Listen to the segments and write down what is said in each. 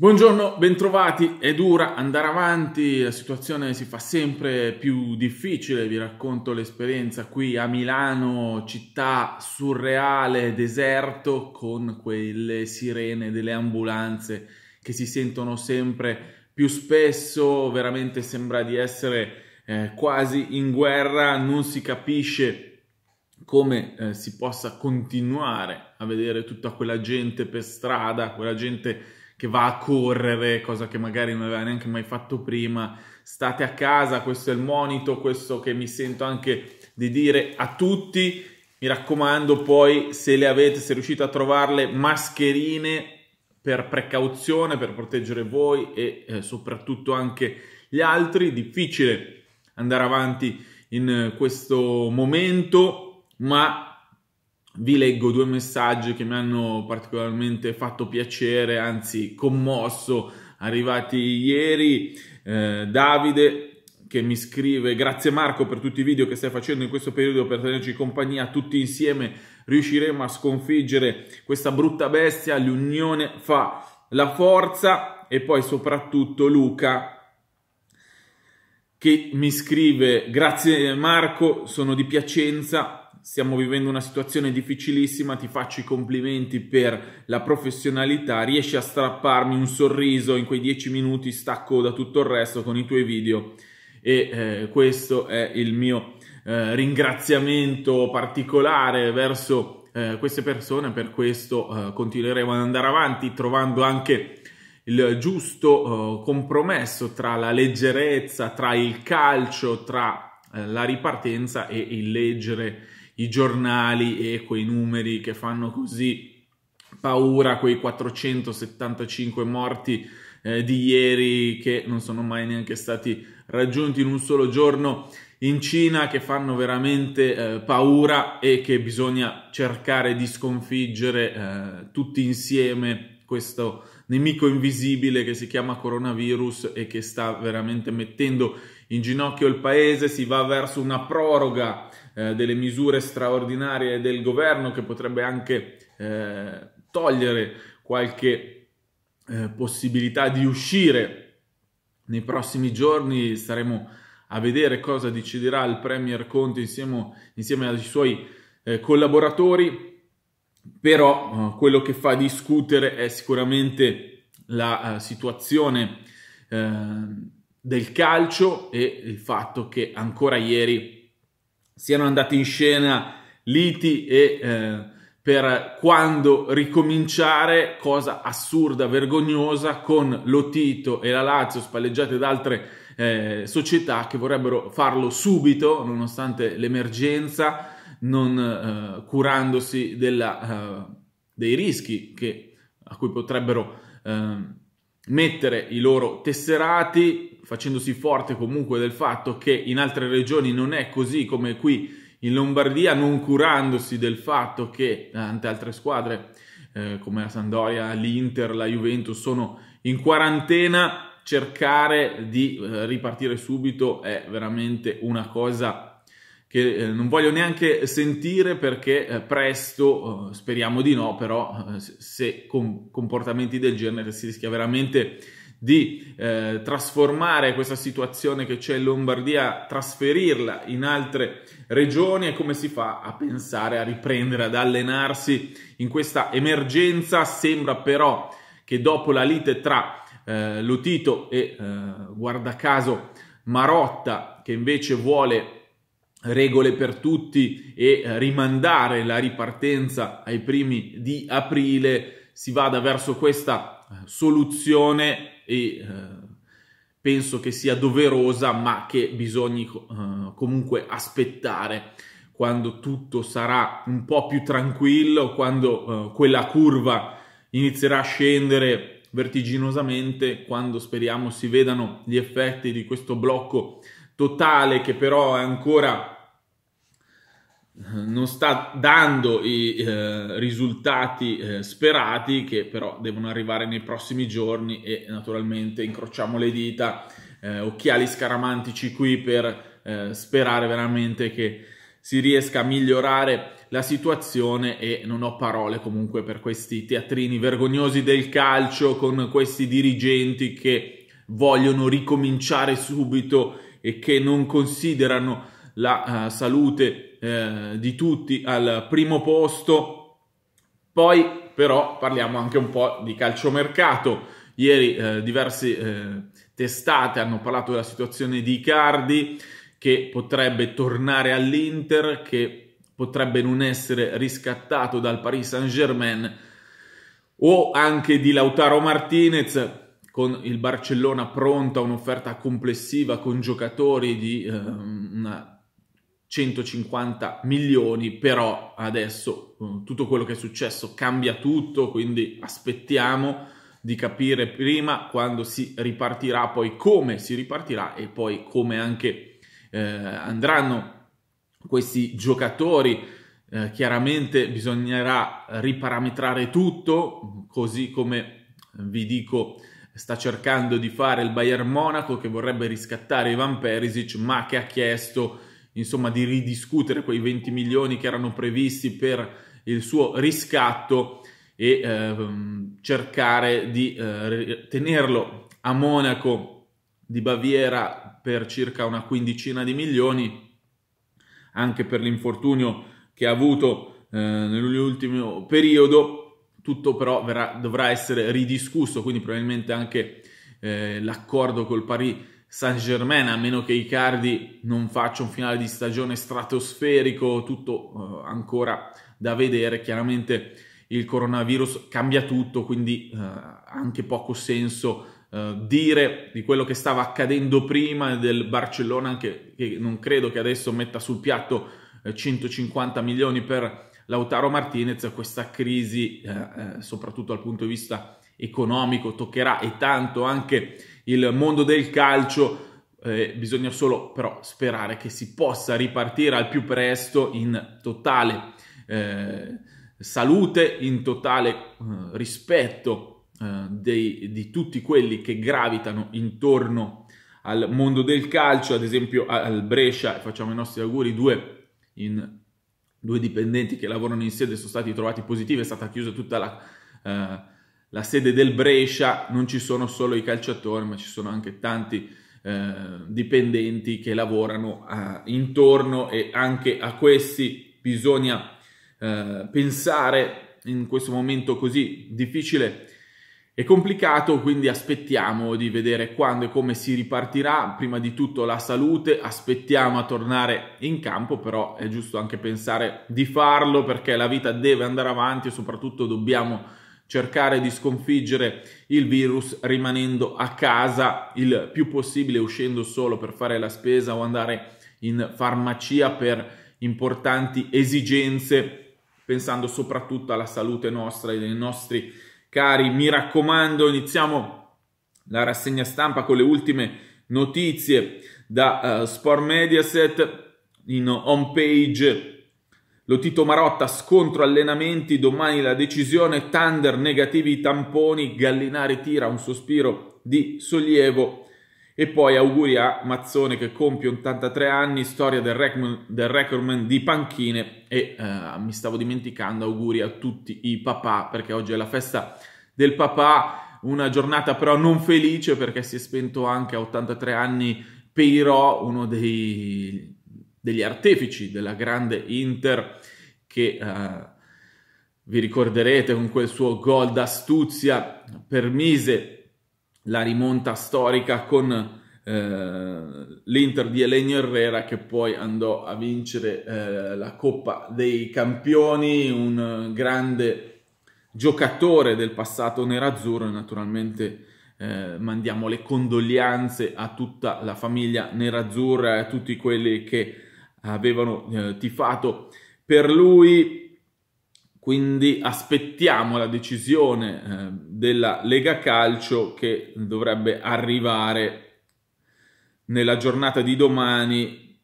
Buongiorno, bentrovati. È dura andare avanti, la situazione si fa sempre più difficile. Vi racconto l'esperienza qui a Milano, città surreale, deserto, con quelle sirene delle ambulanze che si sentono sempre più spesso. Veramente sembra di essere eh, quasi in guerra, non si capisce come eh, si possa continuare a vedere tutta quella gente per strada, quella gente che va a correre, cosa che magari non aveva neanche mai fatto prima. State a casa, questo è il monito, questo che mi sento anche di dire a tutti. Mi raccomando, poi se le avete, se riuscite a trovarle, mascherine per precauzione, per proteggere voi e eh, soprattutto anche gli altri. Difficile andare avanti in questo momento, ma vi leggo due messaggi che mi hanno particolarmente fatto piacere, anzi commosso, arrivati ieri. Eh, Davide che mi scrive grazie Marco per tutti i video che stai facendo in questo periodo per tenerci compagnia tutti insieme riusciremo a sconfiggere questa brutta bestia l'unione fa la forza e poi soprattutto Luca che mi scrive grazie Marco sono di Piacenza stiamo vivendo una situazione difficilissima, ti faccio i complimenti per la professionalità, riesci a strapparmi un sorriso in quei dieci minuti, stacco da tutto il resto con i tuoi video e eh, questo è il mio eh, ringraziamento particolare verso eh, queste persone, per questo eh, continueremo ad andare avanti trovando anche il giusto eh, compromesso tra la leggerezza, tra il calcio, tra eh, la ripartenza e il leggere i giornali e quei numeri che fanno così paura, quei 475 morti eh, di ieri che non sono mai neanche stati raggiunti in un solo giorno in Cina che fanno veramente eh, paura e che bisogna cercare di sconfiggere eh, tutti insieme questo nemico invisibile che si chiama coronavirus e che sta veramente mettendo in ginocchio il paese, si va verso una proroga eh, delle misure straordinarie del governo che potrebbe anche eh, togliere qualche eh, possibilità di uscire nei prossimi giorni, staremo a vedere cosa deciderà il Premier Conte insieme, insieme ai suoi eh, collaboratori, però quello che fa discutere è sicuramente la situazione del calcio e il fatto che ancora ieri siano andati in scena liti e eh, per quando ricominciare, cosa assurda, vergognosa, con Lotito e la Lazio spalleggiate da altre eh, società che vorrebbero farlo subito, nonostante l'emergenza, non eh, curandosi della, eh, dei rischi che, a cui potrebbero eh, mettere i loro tesserati facendosi forte comunque del fatto che in altre regioni non è così come qui in Lombardia, non curandosi del fatto che tante altre squadre eh, come la Sandoria, l'Inter, la Juventus sono in quarantena, cercare di eh, ripartire subito è veramente una cosa che eh, non voglio neanche sentire perché eh, presto, eh, speriamo di no, però eh, se con comportamenti del genere si rischia veramente di eh, trasformare questa situazione che c'è in Lombardia, trasferirla in altre regioni e come si fa a pensare a riprendere, ad allenarsi in questa emergenza. Sembra però che dopo la lite tra eh, Lotito e, eh, guarda caso, Marotta, che invece vuole regole per tutti e eh, rimandare la ripartenza ai primi di aprile, si vada verso questa eh, soluzione e eh, penso che sia doverosa, ma che bisogni eh, comunque aspettare quando tutto sarà un po' più tranquillo, quando eh, quella curva inizierà a scendere vertiginosamente, quando speriamo si vedano gli effetti di questo blocco totale che però è ancora non sta dando i eh, risultati eh, sperati che però devono arrivare nei prossimi giorni e naturalmente incrociamo le dita, eh, occhiali scaramantici qui per eh, sperare veramente che si riesca a migliorare la situazione e non ho parole comunque per questi teatrini vergognosi del calcio con questi dirigenti che vogliono ricominciare subito e che non considerano la uh, salute eh, di tutti al primo posto. Poi però parliamo anche un po' di calciomercato. Ieri eh, diverse eh, testate hanno parlato della situazione di Icardi che potrebbe tornare all'Inter, che potrebbe non essere riscattato dal Paris Saint-Germain o anche di Lautaro Martinez con il Barcellona pronta un'offerta complessiva con giocatori di eh, una 150 milioni, però adesso mm, tutto quello che è successo cambia tutto, quindi aspettiamo di capire prima quando si ripartirà, poi come si ripartirà e poi come anche eh, andranno questi giocatori. Eh, chiaramente bisognerà riparametrare tutto, così come eh, vi dico sta cercando di fare il Bayern Monaco che vorrebbe riscattare Ivan Perisic, ma che ha chiesto insomma, di ridiscutere quei 20 milioni che erano previsti per il suo riscatto e ehm, cercare di eh, tenerlo a Monaco di Baviera per circa una quindicina di milioni, anche per l'infortunio che ha avuto eh, nell'ultimo periodo, tutto però verrà, dovrà essere ridiscusso, quindi probabilmente anche eh, l'accordo col Paris Saint Germain, a meno che Icardi non faccia un finale di stagione stratosferico, tutto eh, ancora da vedere. Chiaramente il coronavirus cambia tutto, quindi eh, anche poco senso Uh, dire di quello che stava accadendo prima del Barcellona, anche che non credo che adesso metta sul piatto eh, 150 milioni per Lautaro Martinez, questa crisi, eh, eh, soprattutto dal punto di vista economico, toccherà e tanto anche il mondo del calcio. Eh, bisogna solo però sperare che si possa ripartire al più presto in totale eh, salute, in totale eh, rispetto eh, dei, di tutti quelli che gravitano intorno al mondo del calcio, ad esempio al Brescia, facciamo i nostri auguri, due, in, due dipendenti che lavorano in sede sono stati trovati positivi, è stata chiusa tutta la eh, la sede del Brescia non ci sono solo i calciatori, ma ci sono anche tanti eh, dipendenti che lavorano a, eh, intorno e anche a questi bisogna eh, pensare in questo momento così difficile e complicato, quindi aspettiamo di vedere quando e come si ripartirà. Prima di tutto la salute, aspettiamo a tornare in campo, però è giusto anche pensare di farlo perché la vita deve andare avanti e soprattutto dobbiamo cercare di sconfiggere il virus rimanendo a casa il più possibile, uscendo solo per fare la spesa o andare in farmacia per importanti esigenze, pensando soprattutto alla salute nostra e dei nostri cari. Mi raccomando, iniziamo la rassegna stampa con le ultime notizie da uh, Sport Mediaset in home page Lotito Marotta scontro allenamenti, domani la decisione, Thunder negativi i tamponi, Gallinari tira un sospiro di sollievo e poi auguri a Mazzone che compie 83 anni, storia del, rec- del recordman di panchine e eh, mi stavo dimenticando auguri a tutti i papà perché oggi è la festa del papà, una giornata però non felice perché si è spento anche a 83 anni Peirò, uno dei degli artefici della grande Inter che eh, vi ricorderete con quel suo gol d'astuzia permise la rimonta storica con eh, l'Inter di Elenio Herrera che poi andò a vincere eh, la Coppa dei Campioni, un grande giocatore del passato nerazzurro e naturalmente eh, mandiamo le condoglianze a tutta la famiglia nerazzurra e a tutti quelli che avevano eh, tifato per lui. Quindi aspettiamo la decisione eh, della Lega Calcio che dovrebbe arrivare nella giornata di domani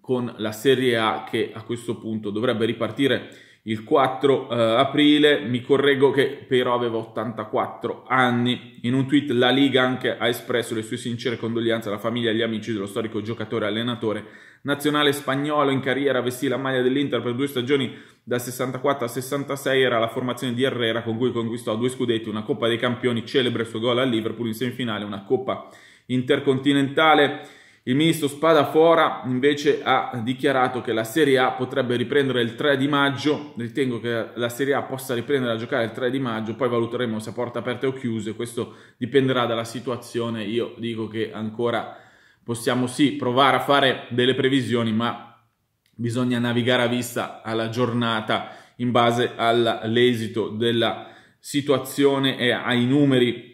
con la Serie A che a questo punto dovrebbe ripartire il 4 eh, aprile, mi correggo che però aveva 84 anni. In un tweet la Liga anche ha espresso le sue sincere condoglianze alla famiglia e agli amici dello storico giocatore allenatore nazionale spagnolo in carriera, vestì la maglia dell'Inter per due stagioni da 64 a 66, era la formazione di Herrera con cui conquistò due scudetti, una Coppa dei Campioni, celebre il suo gol al Liverpool in semifinale, una Coppa Intercontinentale il ministro Spadafora invece ha dichiarato che la Serie A potrebbe riprendere il 3 di maggio, ritengo che la Serie A possa riprendere a giocare il 3 di maggio, poi valuteremo se a porte aperte o chiuse, questo dipenderà dalla situazione, io dico che ancora possiamo sì provare a fare delle previsioni, ma bisogna navigare a vista alla giornata in base all'esito della situazione e ai numeri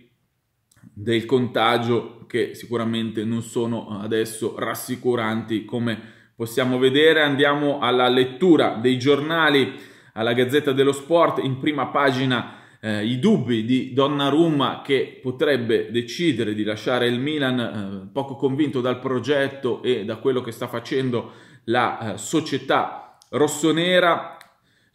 del contagio che sicuramente non sono eh, adesso rassicuranti come possiamo vedere. Andiamo alla lettura dei giornali, alla Gazzetta dello Sport, in prima pagina eh, i dubbi di Donnarumma che potrebbe decidere di lasciare il Milan eh, poco convinto dal progetto e da quello che sta facendo la eh, società rossonera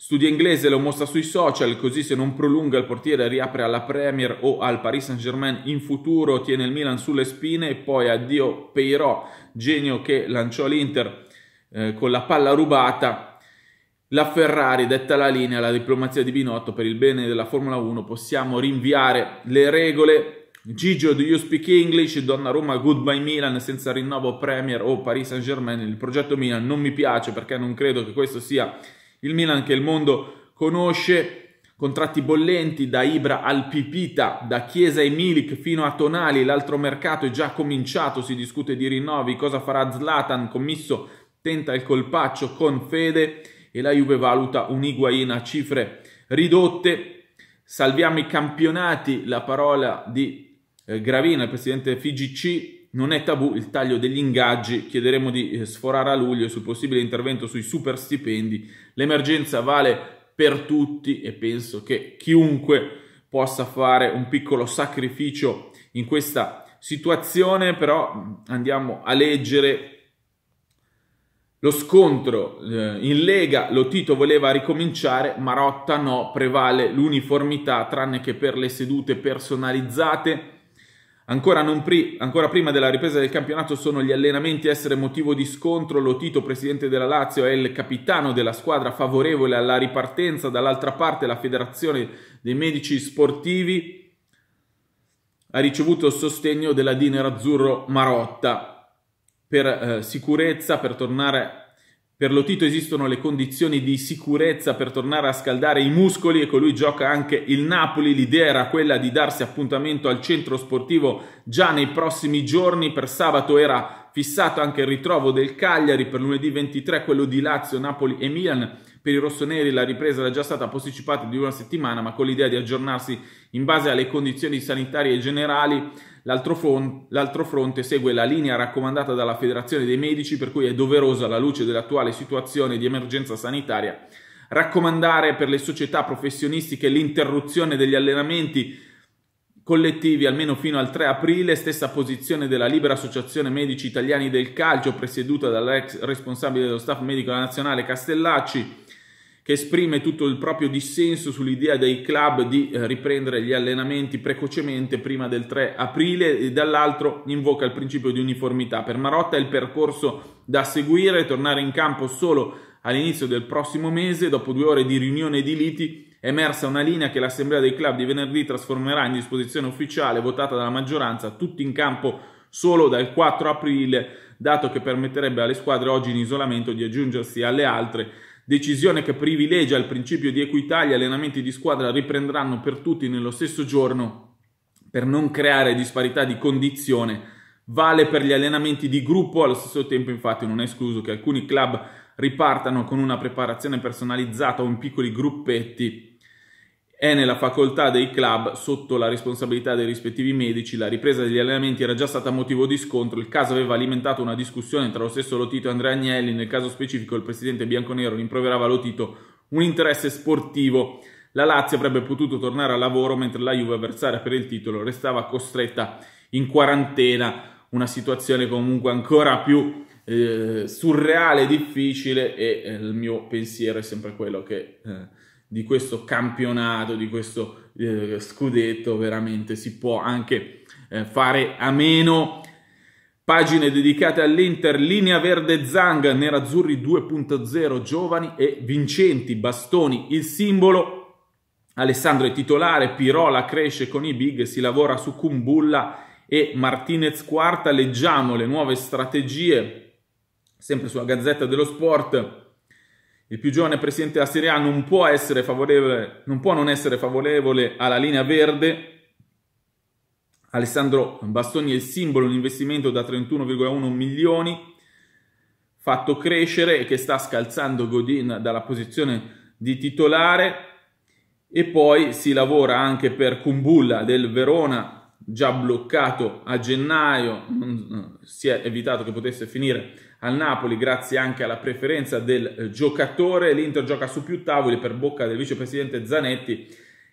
Studia inglese lo mostra sui social, così se non prolunga il portiere riapre alla Premier o al Paris Saint-Germain in futuro, tiene il Milan sulle spine e poi addio Peirò, genio che lanciò l'Inter eh, con la palla rubata. La Ferrari detta la linea, la diplomazia di Binotto per il bene della Formula 1, possiamo rinviare le regole. Gigio, do you speak English? Donna Roma, goodbye Milan, senza rinnovo Premier o Paris Saint-Germain. Il progetto Milan non mi piace perché non credo che questo sia il Milan che il mondo conosce, contratti bollenti da Ibra al Pipita, da Chiesa e Milik fino a Tonali, l'altro mercato è già cominciato, si discute di rinnovi, cosa farà Zlatan, commisso tenta il colpaccio con fede e la Juve valuta un Higuain a cifre ridotte. Salviamo i campionati, la parola di eh, Gravina, il presidente FIGC, non è tabù il taglio degli ingaggi, chiederemo di eh, sforare a luglio sul possibile intervento sui super stipendi. L'emergenza vale per tutti e penso che chiunque possa fare un piccolo sacrificio in questa situazione, però mm, andiamo a leggere lo scontro eh, in Lega, lo Tito voleva ricominciare, Marotta no, prevale l'uniformità tranne che per le sedute personalizzate. Ancora, pri- ancora, prima della ripresa del campionato sono gli allenamenti a essere motivo di scontro. Lotito, presidente della Lazio, è il capitano della squadra favorevole alla ripartenza. Dall'altra parte la federazione dei medici sportivi ha ricevuto il sostegno della Dinerazzurro Marotta. Per eh, sicurezza, per tornare per Lotito esistono le condizioni di sicurezza per tornare a scaldare i muscoli e con lui gioca anche il Napoli. L'idea era quella di darsi appuntamento al centro sportivo già nei prossimi giorni. Per sabato era fissato anche il ritrovo del Cagliari, per lunedì 23 quello di Lazio, Napoli e Milan per i rossoneri la ripresa era già stata posticipata di una settimana, ma con l'idea di aggiornarsi in base alle condizioni sanitarie generali, l'altro, front, l'altro fronte segue la linea raccomandata dalla Federazione dei Medici, per cui è doveroso, alla luce dell'attuale situazione di emergenza sanitaria, raccomandare per le società professionistiche l'interruzione degli allenamenti collettivi almeno fino al 3 aprile, stessa posizione della Libera Associazione Medici Italiani del Calcio, presieduta dall'ex responsabile dello staff medico nazionale Castellacci, che esprime tutto il proprio dissenso sull'idea dei club di eh, riprendere gli allenamenti precocemente prima del 3 aprile e dall'altro invoca il principio di uniformità. Per Marotta è il percorso da seguire, tornare in campo solo all'inizio del prossimo mese, dopo due ore di riunione di liti, è emersa una linea che l'Assemblea dei club di venerdì trasformerà in disposizione ufficiale votata dalla maggioranza, tutti in campo solo dal 4 aprile, dato che permetterebbe alle squadre oggi in isolamento di aggiungersi alle altre Decisione che privilegia il principio di equità, gli allenamenti di squadra riprenderanno per tutti nello stesso giorno per non creare disparità di condizione. Vale per gli allenamenti di gruppo, allo stesso tempo infatti non è escluso che alcuni club ripartano con una preparazione personalizzata o in piccoli gruppetti è nella facoltà dei club, sotto la responsabilità dei rispettivi medici, la ripresa degli allenamenti era già stata motivo di scontro, il caso aveva alimentato una discussione tra lo stesso Lotito e Andrea Agnelli, nel caso specifico il presidente bianconero rimproverava Lotito un interesse sportivo. La Lazio avrebbe potuto tornare al lavoro mentre la Juve avversaria per il titolo restava costretta in quarantena, una situazione comunque ancora più eh, surreale, difficile e eh, il mio pensiero è sempre quello che... Eh, di questo campionato, di questo eh, scudetto, veramente si può anche eh, fare a meno. Pagine dedicate all'Inter, linea verde Zang, nerazzurri 2.0, giovani e vincenti, bastoni, il simbolo. Alessandro è titolare, Pirola cresce con i big, si lavora su Kumbulla e Martinez quarta. Leggiamo le nuove strategie, sempre sulla Gazzetta dello Sport il più giovane presidente della Serie A non può, non può non essere favorevole alla linea verde. Alessandro Bastoni è il simbolo, un investimento da 31,1 milioni, fatto crescere e che sta scalzando Godin dalla posizione di titolare. E poi si lavora anche per Kumbulla del Verona, già bloccato a gennaio, si è evitato che potesse finire al Napoli grazie anche alla preferenza del eh, giocatore. L'Inter gioca su più tavoli per bocca del vicepresidente Zanetti.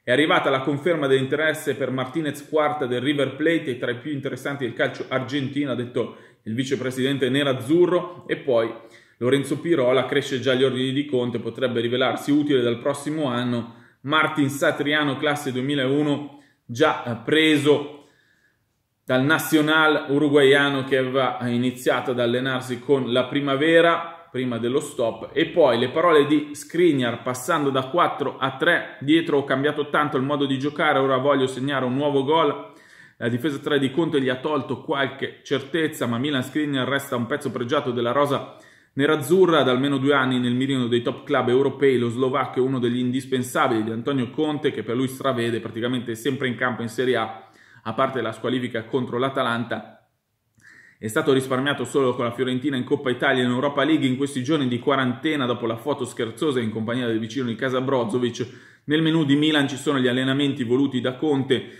È arrivata la conferma dell'interesse per Martinez quarta del River Plate e tra i più interessanti del calcio argentino, ha detto il vicepresidente nerazzurro. E poi Lorenzo Pirola cresce già gli ordini di Conte, potrebbe rivelarsi utile dal prossimo anno. Martin Satriano, classe 2001, già eh, preso dal nazional uruguaiano che aveva iniziato ad allenarsi con la primavera prima dello stop e poi le parole di Skriniar passando da 4 a 3 dietro ho cambiato tanto il modo di giocare ora voglio segnare un nuovo gol la difesa 3 di Conte gli ha tolto qualche certezza ma Milan Skriniar resta un pezzo pregiato della rosa nerazzurra da almeno due anni nel mirino dei top club europei lo slovacco è uno degli indispensabili di Antonio Conte che per lui stravede praticamente sempre in campo in Serie A a parte la squalifica contro l'Atalanta, è stato risparmiato solo con la Fiorentina in Coppa Italia e in Europa League in questi giorni di quarantena dopo la foto scherzosa in compagnia del vicino di casa Brozovic. Nel menù di Milan ci sono gli allenamenti voluti da Conte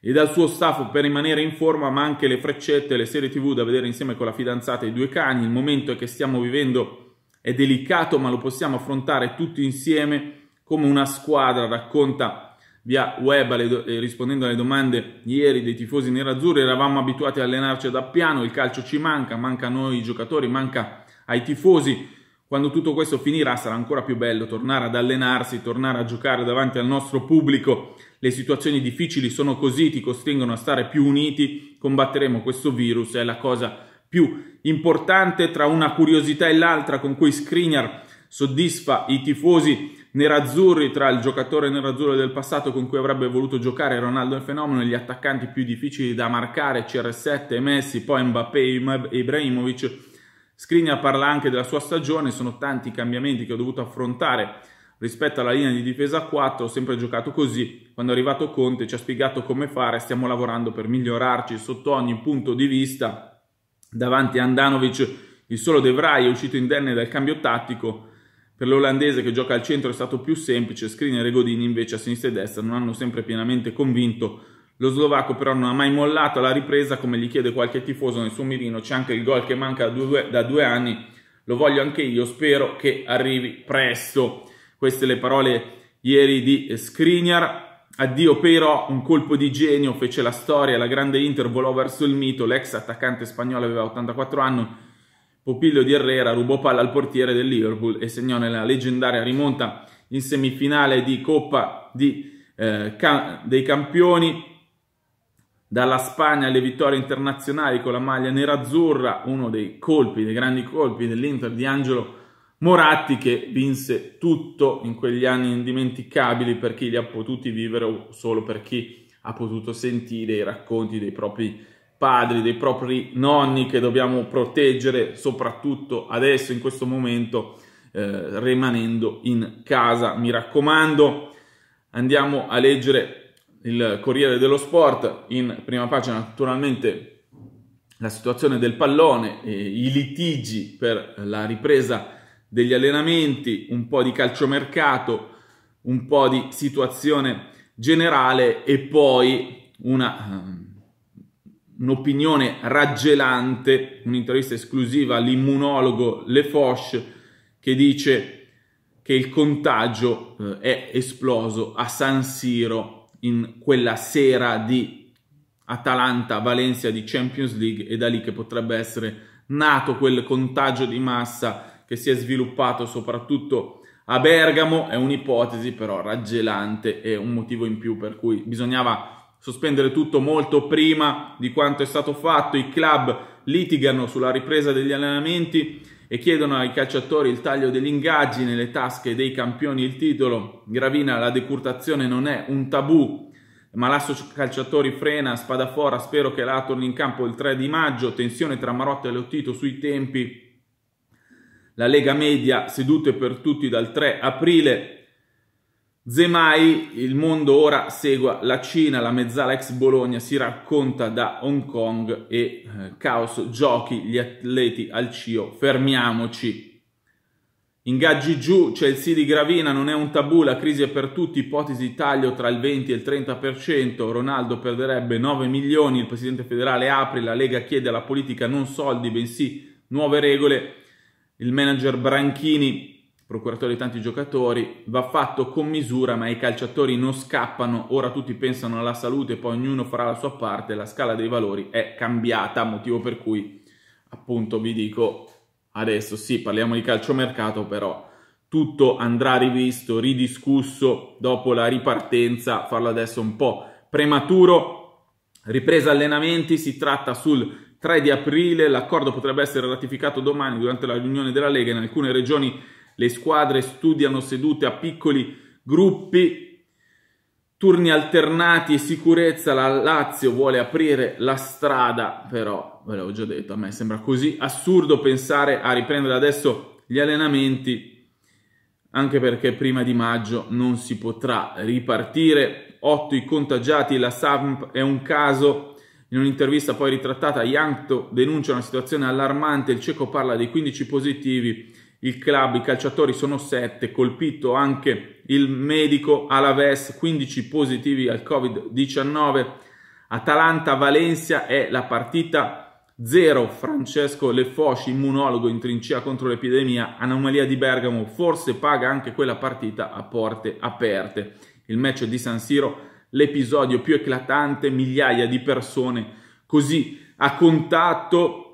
e dal suo staff per rimanere in forma, ma anche le freccette, le serie TV da vedere insieme con la fidanzata e i due cani. Il momento che stiamo vivendo è delicato, ma lo possiamo affrontare tutti insieme come una squadra, racconta via web alle do- eh, rispondendo alle domande ieri dei tifosi nerazzurri, eravamo abituati ad allenarci da piano, il calcio ci manca, manca a noi i giocatori, manca ai tifosi. Quando tutto questo finirà sarà ancora più bello tornare ad allenarsi, tornare a giocare davanti al nostro pubblico. Le situazioni difficili sono così, ti costringono a stare più uniti, combatteremo questo virus, è la cosa più importante tra una curiosità e l'altra con cui Skriniar soddisfa i tifosi nerazzurri tra il giocatore nerazzurro del passato con cui avrebbe voluto giocare Ronaldo il fenomeno, gli attaccanti più difficili da marcare CR7 Messi, poi Mbappé e Ibrahimovic. Skriniar parla anche della sua stagione, sono tanti i cambiamenti che ho dovuto affrontare rispetto alla linea di difesa 4, ho sempre giocato così. Quando è arrivato Conte ci ha spiegato come fare, stiamo lavorando per migliorarci sotto ogni punto di vista. Davanti a Andanovic il solo De Vrij è uscito indenne dal cambio tattico, per l'olandese che gioca al centro è stato più semplice, Skriniar e Godini invece a sinistra e destra non hanno sempre pienamente convinto. Lo slovacco però non ha mai mollato alla ripresa come gli chiede qualche tifoso nel suo mirino, c'è anche il gol che manca da due, da due anni, lo voglio anche io, spero che arrivi presto. Queste le parole ieri di Skriniar. Addio però, un colpo di genio fece la storia, la grande Inter volò verso il mito, l'ex attaccante spagnolo aveva 84 anni, Popillo di Herrera rubò palla al portiere del Liverpool e segnò nella leggendaria rimonta in semifinale di Coppa di, eh, ca- dei Campioni dalla Spagna alle vittorie internazionali con la maglia nerazzurra, uno dei colpi, dei grandi colpi dell'Inter di Angelo Moratti che vinse tutto in quegli anni indimenticabili per chi li ha potuti vivere o solo per chi ha potuto sentire i racconti dei propri padri, dei propri nonni che dobbiamo proteggere, soprattutto adesso, in questo momento, eh, rimanendo in casa. Mi raccomando, andiamo a leggere il Corriere dello Sport, in prima pagina naturalmente la situazione del pallone, eh, i litigi per la ripresa degli allenamenti, un po' di calciomercato, un po' di situazione generale e poi una ehm, un'opinione raggelante, un'intervista esclusiva all'immunologo Le Foch che dice che il contagio eh, è esploso a San Siro in quella sera di Atalanta-Valencia di Champions League e da lì che potrebbe essere nato quel contagio di massa che si è sviluppato soprattutto a Bergamo, è un'ipotesi però raggelante e un motivo in più per cui bisognava sospendere tutto molto prima di quanto è stato fatto, i club litigano sulla ripresa degli allenamenti e chiedono ai calciatori il taglio degli ingaggi nelle tasche dei campioni il titolo. Gravina, la decurtazione non è un tabù, ma l'asso calciatori frena, Spadafora, spero che la torni in campo il 3 di maggio, tensione tra Marotta e Lottito sui tempi. La Lega Media sedute per tutti dal 3 aprile, Zemai, il mondo ora segue la Cina, la mezzala ex Bologna si racconta da Hong Kong e eh, caos, giochi, gli atleti al CIO, fermiamoci. Ingaggi giù, c'è il sì di Gravina, non è un tabù, la crisi è per tutti, ipotesi di taglio tra il 20 e il 30%, Ronaldo perderebbe 9 milioni, il presidente federale apre, la Lega chiede alla politica non soldi, bensì nuove regole, il manager Branchini procuratore di tanti giocatori, va fatto con misura, ma i calciatori non scappano, ora tutti pensano alla salute, poi ognuno farà la sua parte, la scala dei valori è cambiata, motivo per cui appunto vi dico adesso sì, parliamo di calciomercato, però tutto andrà rivisto, ridiscusso dopo la ripartenza, farlo adesso un po' prematuro, ripresa allenamenti, si tratta sul 3 di aprile, l'accordo potrebbe essere ratificato domani durante la riunione della Lega in alcune regioni le squadre studiano sedute a piccoli gruppi, turni alternati e sicurezza, la Lazio vuole aprire la strada, però ve l'ho già detto, a me sembra così assurdo pensare a riprendere adesso gli allenamenti anche perché prima di maggio non si potrà ripartire. 8 i contagiati, la SAMP è un caso. In un'intervista poi ritrattata, Yankto denuncia una situazione allarmante, il cieco parla dei 15 positivi, il club, i calciatori sono 7, colpito anche il medico Alaves, 15 positivi al Covid-19, Atalanta-Valencia è la partita 0, Francesco Lefosci, immunologo in trincea contro l'epidemia, anomalia di Bergamo, forse paga anche quella partita a porte aperte. Il match di San Siro, l'episodio più eclatante, migliaia di persone così a contatto,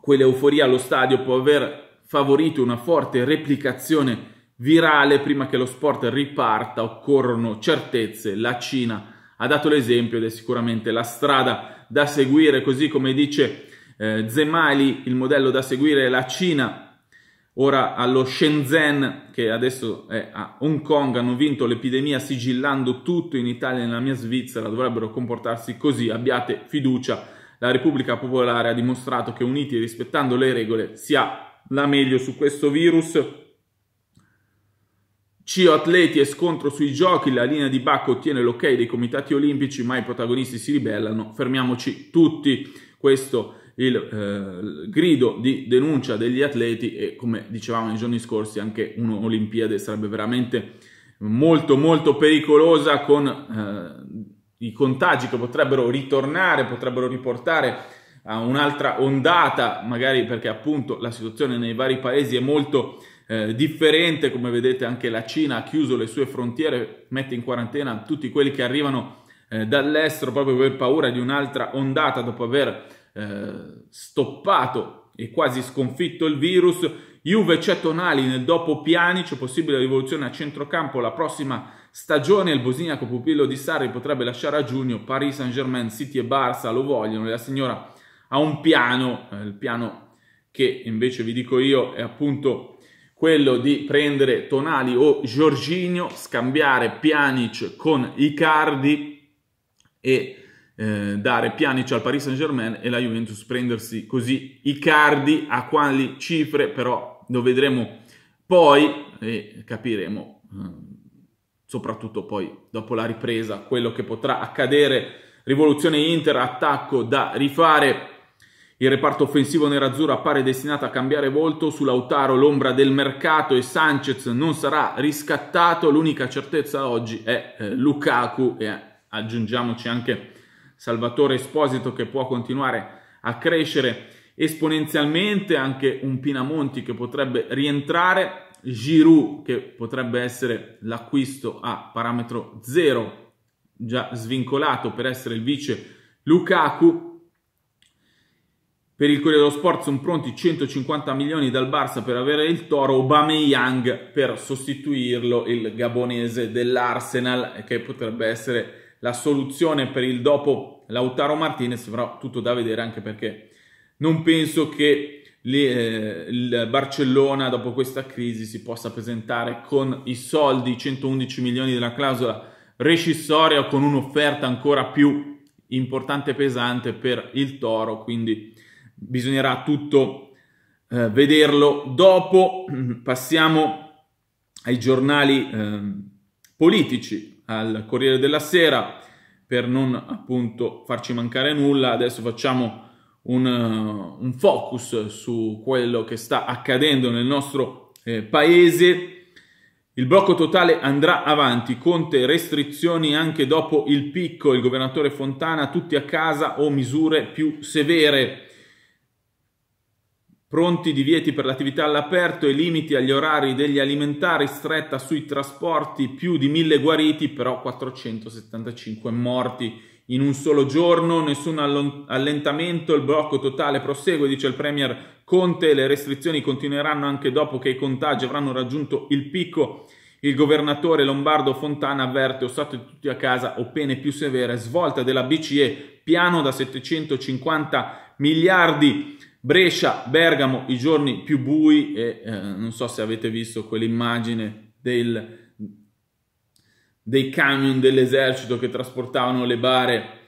quell'euforia allo stadio può aver favorito una forte replicazione virale prima che lo sport riparta, occorrono certezze. La Cina ha dato l'esempio ed è sicuramente la strada da seguire, così come dice eh, Zemali, il modello da seguire è la Cina. Ora allo Shenzhen, che adesso è a Hong Kong, hanno vinto l'epidemia sigillando tutto in Italia e nella mia Svizzera, dovrebbero comportarsi così, abbiate fiducia. La Repubblica Popolare ha dimostrato che uniti e rispettando le regole si ha la meglio su questo virus. CIO Atleti e scontro sui giochi, la linea di Bacco ottiene l'ok dei comitati olimpici, ma i protagonisti si ribellano, fermiamoci tutti. Questo il eh, grido di denuncia degli atleti e come dicevamo nei giorni scorsi anche un'Olimpiade sarebbe veramente molto molto pericolosa con eh, i contagi che potrebbero ritornare, potrebbero riportare a un'altra ondata, magari perché appunto la situazione nei vari paesi è molto eh, differente, come vedete anche la Cina ha chiuso le sue frontiere, mette in quarantena tutti quelli che arrivano eh, dall'estero proprio per paura di un'altra ondata dopo aver eh, stoppato e quasi sconfitto il virus. Juve c'è Tonali nel dopo Pjanic, possibile rivoluzione a centrocampo la prossima stagione, il bosniaco pupillo di Sarri potrebbe lasciare a giugno, Paris Saint Germain, City e Barça lo vogliono e la signora a un piano, eh, il piano che invece vi dico io è appunto quello di prendere Tonali o Giorginio, scambiare Pjanic con Icardi e eh, dare Pjanic al Paris Saint-Germain e la Juventus prendersi così Icardi a quali cifre, però lo vedremo poi e capiremo eh, soprattutto poi dopo la ripresa quello che potrà accadere. Rivoluzione Inter, attacco da rifare il reparto offensivo nerazzurro appare destinato a cambiare volto su Lautaro, l'ombra del mercato e Sanchez non sarà riscattato. L'unica certezza oggi è eh, Lukaku e aggiungiamoci anche Salvatore Esposito che può continuare a crescere esponenzialmente, anche un Pinamonti che potrebbe rientrare, Giroud che potrebbe essere l'acquisto a parametro zero, già svincolato per essere il vice Lukaku per il Corriere dello Sport sono pronti 150 milioni dal Barça per avere il Toro, Aubameyang per sostituirlo, il gabonese dell'Arsenal, che potrebbe essere la soluzione per il dopo Lautaro Martinez, però tutto da vedere anche perché non penso che le, eh, il Barcellona dopo questa crisi si possa presentare con i soldi, 111 milioni della clausola rescissoria, con un'offerta ancora più importante e pesante per il Toro, quindi bisognerà tutto eh, vederlo dopo. Passiamo ai giornali eh, politici, al Corriere della Sera, per non appunto farci mancare nulla. Adesso facciamo un, uh, un focus su quello che sta accadendo nel nostro eh, paese. Il blocco totale andrà avanti, Conte restrizioni anche dopo il picco, il governatore Fontana tutti a casa o misure più severe. Pronti divieti per l'attività all'aperto e limiti agli orari degli alimentari, stretta sui trasporti, più di mille guariti, però 475 morti in un solo giorno, nessun allentamento, il blocco totale prosegue, dice il Premier Conte, le restrizioni continueranno anche dopo che i contagi avranno raggiunto il picco. Il governatore Lombardo Fontana avverte, o state tutti a casa o pene più severe, svolta della BCE, piano da 750 miliardi Brescia, Bergamo, i giorni più bui e eh, non so se avete visto quell'immagine del, dei camion dell'esercito che trasportavano le bare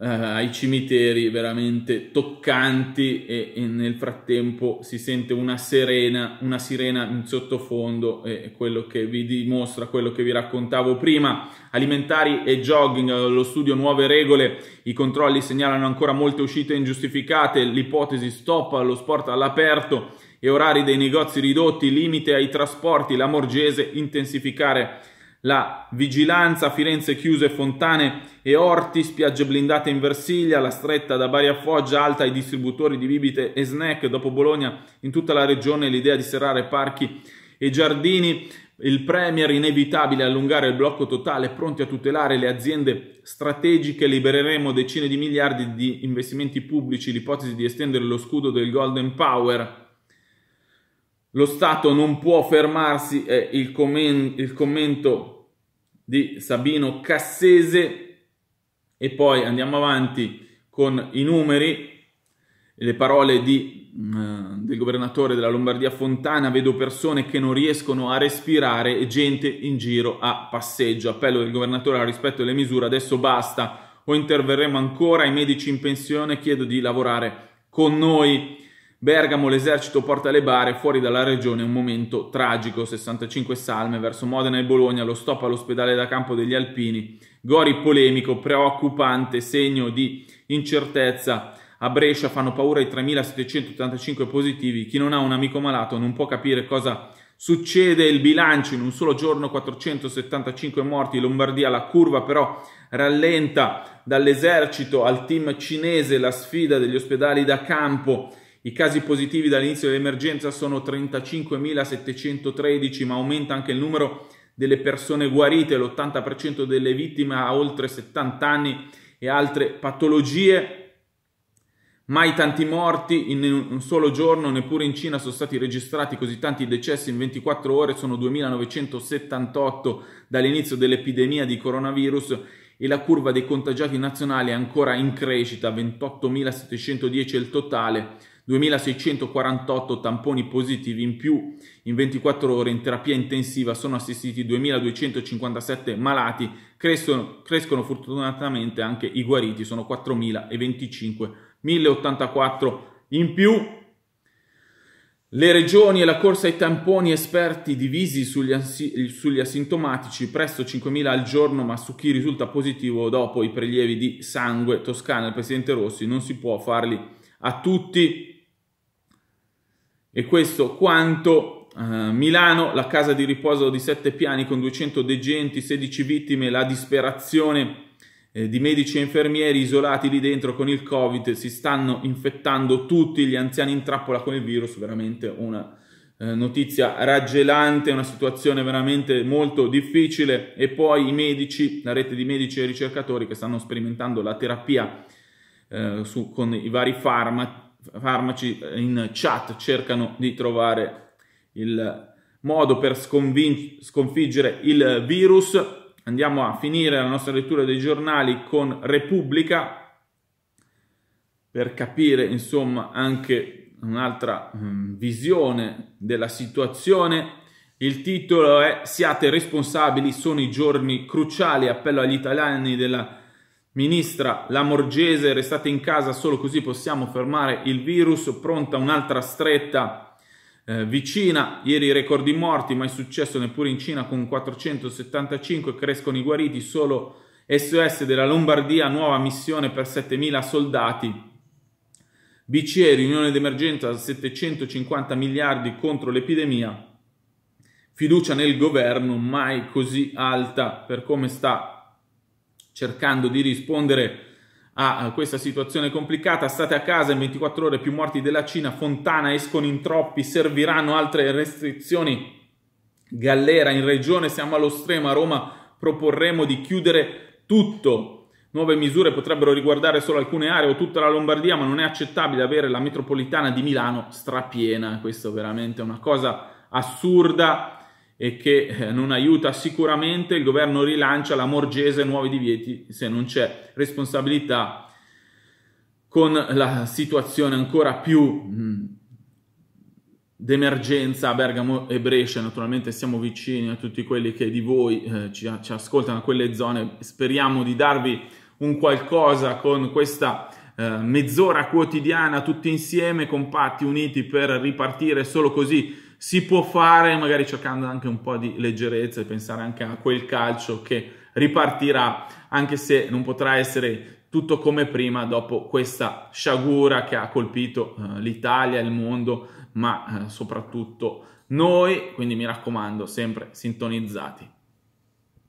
eh, ai cimiteri veramente toccanti e, e, nel frattempo si sente una sirena, una sirena in sottofondo e quello che vi dimostra quello che vi raccontavo prima. Alimentari e jogging, lo studio nuove regole, i controlli segnalano ancora molte uscite ingiustificate, l'ipotesi stop allo sport all'aperto e orari dei negozi ridotti, limite ai trasporti, la Morgese intensificare la vigilanza, Firenze chiuse fontane e orti, spiagge blindate in Versiglia, la stretta da Bari a Foggia, alta ai distributori di bibite e snack, dopo Bologna in tutta la regione l'idea di serrare parchi e giardini, il Premier inevitabile allungare il blocco totale, pronti a tutelare le aziende strategiche, libereremo decine di miliardi di investimenti pubblici, l'ipotesi di estendere lo scudo del Golden Power lo Stato non può fermarsi è il, commen il commento di Sabino Cassese e poi andiamo avanti con i numeri le parole di, mm, del governatore della Lombardia Fontana, vedo persone che non riescono a respirare e gente in giro a passeggio. Appello del governatore al rispetto delle misure, adesso basta o interverremo ancora, i medici in pensione chiedo di lavorare con noi. Bergamo l'esercito porta le bare fuori dalla regione un momento tragico, 65 salme verso Modena e Bologna, lo stop all'ospedale da campo degli Alpini, Gori polemico, preoccupante, segno di incertezza, a Brescia fanno paura i 3.785 positivi, chi non ha un amico malato non può capire cosa succede, il bilancio in un solo giorno 475 morti, Lombardia la curva però rallenta dall'esercito al team cinese la sfida degli ospedali da campo, i casi positivi dall'inizio dell'emergenza sono 35.713, ma aumenta anche il numero delle persone guarite, l'80% delle vittime ha oltre 70 anni e altre patologie. Mai tanti morti in un solo giorno, neppure in Cina sono stati registrati così tanti decessi in 24 ore, sono 2978 dall'inizio dell'epidemia di coronavirus e la curva dei contagiati nazionali è ancora in crescita, 28.710 è il totale, 2648 tamponi positivi in più in 24 ore in terapia intensiva sono assistiti 2257 malati, crescono, crescono fortunatamente anche i guariti, sono 4025, 1084 in più. Le regioni e la corsa ai tamponi esperti divisi sugli, sugli asintomatici, presto 5.000 al giorno, ma su chi risulta positivo dopo i prelievi di sangue, Toscana, il presidente Rossi, non si può farli a tutti e questo quanto eh, Milano, la casa di riposo di sette piani con 200 degenti, 16 vittime, la disperazione eh, di medici e infermieri isolati lì dentro con il Covid, si stanno infettando tutti gli anziani in trappola con il virus, veramente una eh, notizia raggelante, una situazione veramente molto difficile e poi i medici, la rete di medici e ricercatori che stanno sperimentando la terapia eh, su, con i vari farmaci farmaci in chat cercano di trovare il modo per sconfiggere il virus. Andiamo a finire la nostra lettura dei giornali con Repubblica per capire insomma anche un'altra mm, visione della situazione. Il titolo è Siate responsabili, sono i giorni cruciali, appello agli italiani della Ministra Lamorgese, restate in casa solo così possiamo fermare il virus. Pronta un'altra stretta eh, vicina. Ieri record di morti, mai successo neppure in Cina con 475. Crescono i guariti, solo SOS della Lombardia, nuova missione per 7.000 soldati. BCE, riunione d'emergenza, 750 miliardi contro l'epidemia. Fiducia nel governo mai così alta per come sta cercando di rispondere a questa situazione complicata. State a casa in 24 ore più morti della Cina, Fontana escono in troppi, serviranno altre restrizioni. Gallera in regione, siamo allo stremo, a Roma proporremo di chiudere tutto. Nuove misure potrebbero riguardare solo alcune aree o tutta la Lombardia, ma non è accettabile avere la metropolitana di Milano strapiena. Questo veramente è una cosa assurda e che eh, non aiuta sicuramente, il governo rilancia la Morgese nuovi divieti se non c'è responsabilità con la situazione ancora più mm, d'emergenza a Bergamo e Brescia, naturalmente siamo vicini a tutti quelli che di voi eh, ci, ci, ascoltano a quelle zone, speriamo di darvi un qualcosa con questa eh, mezz'ora quotidiana tutti insieme, compatti, uniti per ripartire solo così si può fare magari cercando anche un po' di leggerezza e pensare anche a quel calcio che ripartirà, anche se non potrà essere tutto come prima dopo questa sciagura che ha colpito eh, l'Italia, il mondo, ma eh, soprattutto noi, quindi mi raccomando, sempre sintonizzati.